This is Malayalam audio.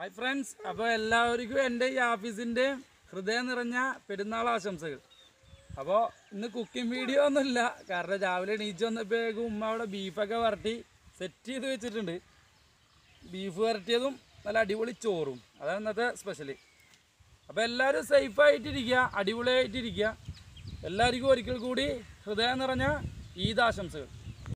ഹായ് ഫ്രണ്ട്സ് അപ്പോൾ എല്ലാവർക്കും എൻ്റെ ഈ ആഫീസിൻ്റെ ഹൃദയം നിറഞ്ഞ പെരുന്നാൾ ആശംസകൾ അപ്പോൾ ഇന്ന് കുക്കിംഗ് വീഡിയോ ഇല്ല കാരണം രാവിലെ എണീച്ച് വന്നപ്പോഴേക്കും ഉമ്മ അവിടെ ബീഫൊക്കെ വരട്ടി സെറ്റ് ചെയ്ത് വെച്ചിട്ടുണ്ട് ബീഫ് വരട്ടിയതും നല്ല അടിപൊളി ചോറും അതാണ് ഇന്നത്തെ സ്പെഷ്യൽ അപ്പോൾ എല്ലാവരും സേഫായിട്ടിരിക്കുക അടിപൊളിയായിട്ടിരിക്കുക എല്ലാവർക്കും ഒരിക്കൽ കൂടി ഹൃദയം നിറഞ്ഞ ആശംസകൾ